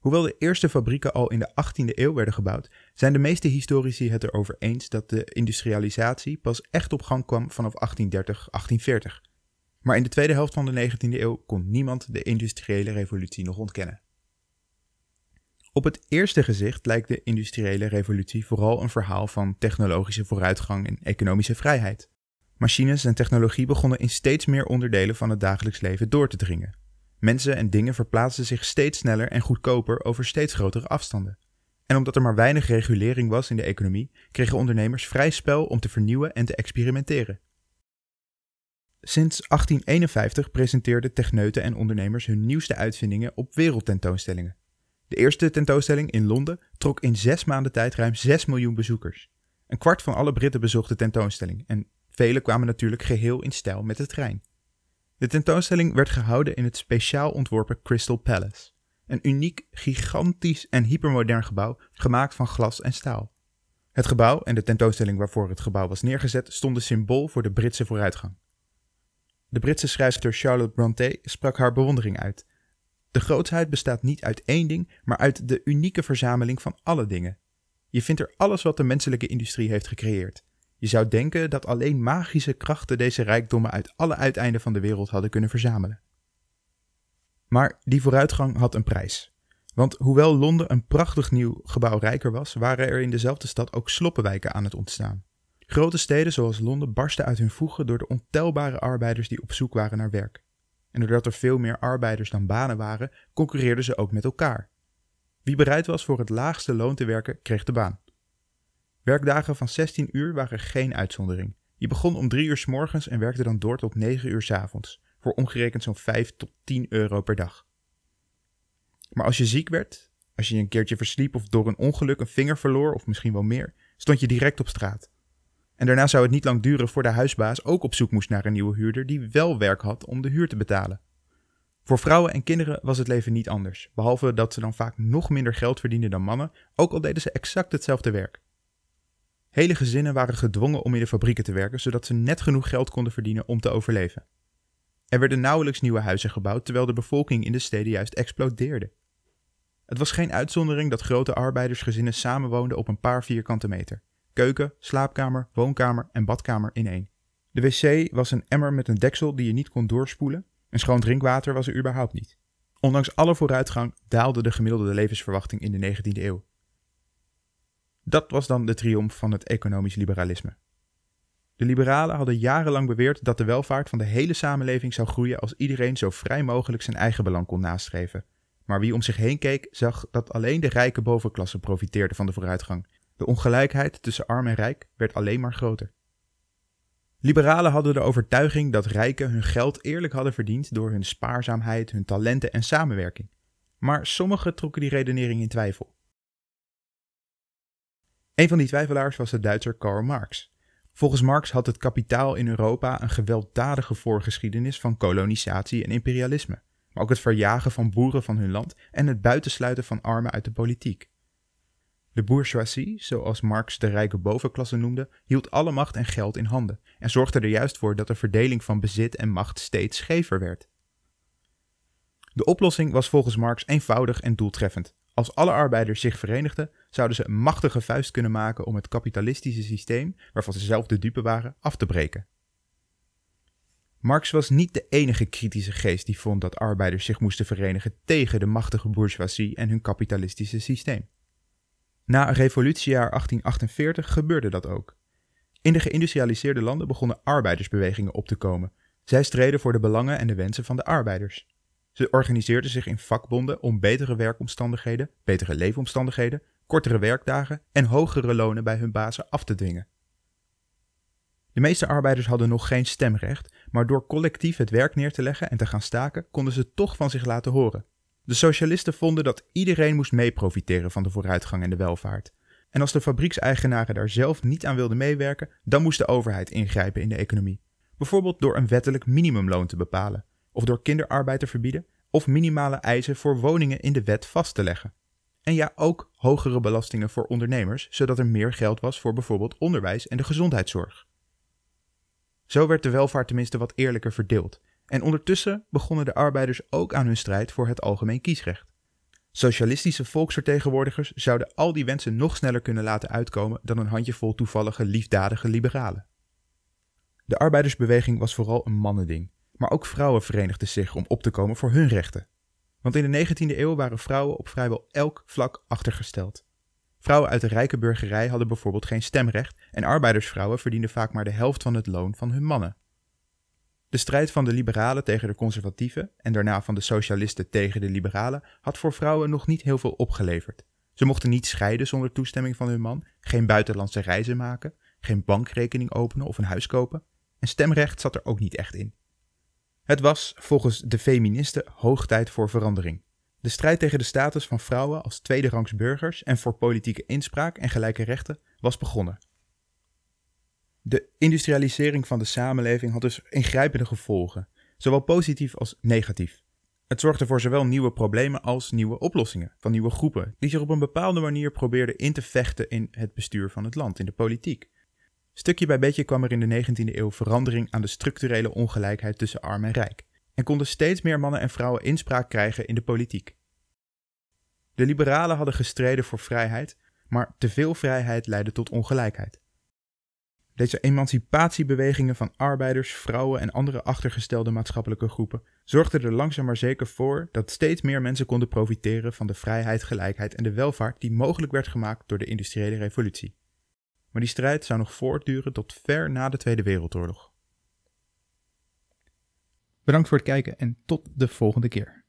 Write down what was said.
Hoewel de eerste fabrieken al in de 18e eeuw werden gebouwd, zijn de meeste historici het erover eens dat de industrialisatie pas echt op gang kwam vanaf 1830, 1840. Maar in de tweede helft van de 19e eeuw kon niemand de industriële revolutie nog ontkennen. Op het eerste gezicht lijkt de industriële revolutie vooral een verhaal van technologische vooruitgang en economische vrijheid. Machines en technologie begonnen in steeds meer onderdelen van het dagelijks leven door te dringen. Mensen en dingen verplaatsten zich steeds sneller en goedkoper over steeds grotere afstanden. En omdat er maar weinig regulering was in de economie, kregen ondernemers vrij spel om te vernieuwen en te experimenteren. Sinds 1851 presenteerden techneuten en ondernemers hun nieuwste uitvindingen op wereldtentoonstellingen. De eerste tentoonstelling in Londen trok in zes maanden tijd ruim 6 miljoen bezoekers. Een kwart van alle Britten bezocht de tentoonstelling en velen kwamen natuurlijk geheel in stijl met de trein. De tentoonstelling werd gehouden in het speciaal ontworpen Crystal Palace, een uniek, gigantisch en hypermodern gebouw gemaakt van glas en staal. Het gebouw en de tentoonstelling waarvoor het gebouw was neergezet stonden symbool voor de Britse vooruitgang. De Britse schrijfster Charlotte Brontë sprak haar bewondering uit. De grootheid bestaat niet uit één ding, maar uit de unieke verzameling van alle dingen. Je vindt er alles wat de menselijke industrie heeft gecreëerd. Je zou denken dat alleen magische krachten deze rijkdommen uit alle uiteinden van de wereld hadden kunnen verzamelen. Maar die vooruitgang had een prijs. Want hoewel Londen een prachtig nieuw gebouw rijker was, waren er in dezelfde stad ook sloppenwijken aan het ontstaan. Grote steden zoals Londen barsten uit hun voegen door de ontelbare arbeiders die op zoek waren naar werk. En doordat er veel meer arbeiders dan banen waren, concurreerden ze ook met elkaar. Wie bereid was voor het laagste loon te werken, kreeg de baan. Werkdagen van 16 uur waren geen uitzondering. Je begon om 3 uur s morgens en werkte dan door tot 9 uur s avonds, voor omgerekend zo'n 5 tot 10 euro per dag. Maar als je ziek werd, als je een keertje versliep of door een ongeluk een vinger verloor of misschien wel meer, stond je direct op straat. En daarna zou het niet lang duren voor de huisbaas ook op zoek moest naar een nieuwe huurder die wel werk had om de huur te betalen. Voor vrouwen en kinderen was het leven niet anders, behalve dat ze dan vaak nog minder geld verdienden dan mannen, ook al deden ze exact hetzelfde werk. Hele gezinnen waren gedwongen om in de fabrieken te werken, zodat ze net genoeg geld konden verdienen om te overleven. Er werden nauwelijks nieuwe huizen gebouwd, terwijl de bevolking in de steden juist explodeerde. Het was geen uitzondering dat grote arbeidersgezinnen samenwoonden op een paar vierkante meter. Keuken, slaapkamer, woonkamer en badkamer in één. De wc was een emmer met een deksel die je niet kon doorspoelen en schoon drinkwater was er überhaupt niet. Ondanks alle vooruitgang daalde de gemiddelde levensverwachting in de 19e eeuw. Dat was dan de triomf van het economisch liberalisme. De liberalen hadden jarenlang beweerd dat de welvaart van de hele samenleving zou groeien als iedereen zo vrij mogelijk zijn eigen belang kon nastreven. Maar wie om zich heen keek, zag dat alleen de rijke bovenklasse profiteerde van de vooruitgang. De ongelijkheid tussen arm en rijk werd alleen maar groter. Liberalen hadden de overtuiging dat rijken hun geld eerlijk hadden verdiend door hun spaarzaamheid, hun talenten en samenwerking. Maar sommigen trokken die redenering in twijfel. Een van die twijfelaars was de Duitser Karl Marx. Volgens Marx had het kapitaal in Europa een gewelddadige voorgeschiedenis van kolonisatie en imperialisme, maar ook het verjagen van boeren van hun land en het buitensluiten van armen uit de politiek. De bourgeoisie, zoals Marx de rijke bovenklasse noemde, hield alle macht en geld in handen en zorgde er juist voor dat de verdeling van bezit en macht steeds schever werd. De oplossing was volgens Marx eenvoudig en doeltreffend. Als alle arbeiders zich verenigden, zouden ze een machtige vuist kunnen maken om het kapitalistische systeem, waarvan ze zelf de dupe waren, af te breken. Marx was niet de enige kritische geest die vond dat arbeiders zich moesten verenigen tegen de machtige bourgeoisie en hun kapitalistische systeem. Na een revolutiejaar 1848 gebeurde dat ook. In de geïndustrialiseerde landen begonnen arbeidersbewegingen op te komen. Zij streden voor de belangen en de wensen van de arbeiders. Ze organiseerden zich in vakbonden om betere werkomstandigheden, betere leefomstandigheden, kortere werkdagen en hogere lonen bij hun bazen af te dwingen. De meeste arbeiders hadden nog geen stemrecht, maar door collectief het werk neer te leggen en te gaan staken, konden ze toch van zich laten horen. De socialisten vonden dat iedereen moest meeprofiteren van de vooruitgang en de welvaart. En als de fabriekseigenaren daar zelf niet aan wilden meewerken, dan moest de overheid ingrijpen in de economie. Bijvoorbeeld door een wettelijk minimumloon te bepalen, of door kinderarbeid te verbieden, of minimale eisen voor woningen in de wet vast te leggen. En ja, ook hogere belastingen voor ondernemers, zodat er meer geld was voor bijvoorbeeld onderwijs en de gezondheidszorg. Zo werd de welvaart tenminste wat eerlijker verdeeld. En ondertussen begonnen de arbeiders ook aan hun strijd voor het algemeen kiesrecht. Socialistische volksvertegenwoordigers zouden al die wensen nog sneller kunnen laten uitkomen dan een handjevol toevallige liefdadige liberalen. De arbeidersbeweging was vooral een mannending, maar ook vrouwen verenigden zich om op te komen voor hun rechten. Want in de 19e eeuw waren vrouwen op vrijwel elk vlak achtergesteld. Vrouwen uit de rijke burgerij hadden bijvoorbeeld geen stemrecht en arbeidersvrouwen verdienden vaak maar de helft van het loon van hun mannen. De strijd van de liberalen tegen de conservatieven en daarna van de socialisten tegen de liberalen had voor vrouwen nog niet heel veel opgeleverd. Ze mochten niet scheiden zonder toestemming van hun man, geen buitenlandse reizen maken, geen bankrekening openen of een huis kopen. En stemrecht zat er ook niet echt in. Het was, volgens de feministen, hoog tijd voor verandering. De strijd tegen de status van vrouwen als tweederangs burgers en voor politieke inspraak en gelijke rechten was begonnen. De industrialisering van de samenleving had dus ingrijpende gevolgen, zowel positief als negatief. Het zorgde voor zowel nieuwe problemen als nieuwe oplossingen van nieuwe groepen, die zich op een bepaalde manier probeerden in te vechten in het bestuur van het land, in de politiek. Stukje bij beetje kwam er in de 19e eeuw verandering aan de structurele ongelijkheid tussen arm en rijk en konden steeds meer mannen en vrouwen inspraak krijgen in de politiek. De liberalen hadden gestreden voor vrijheid, maar te veel vrijheid leidde tot ongelijkheid. Deze emancipatiebewegingen van arbeiders, vrouwen en andere achtergestelde maatschappelijke groepen zorgden er langzaam maar zeker voor dat steeds meer mensen konden profiteren van de vrijheid, gelijkheid en de welvaart die mogelijk werd gemaakt door de industriële revolutie maar die strijd zou nog voortduren tot ver na de Tweede Wereldoorlog. Bedankt voor het kijken en tot de volgende keer.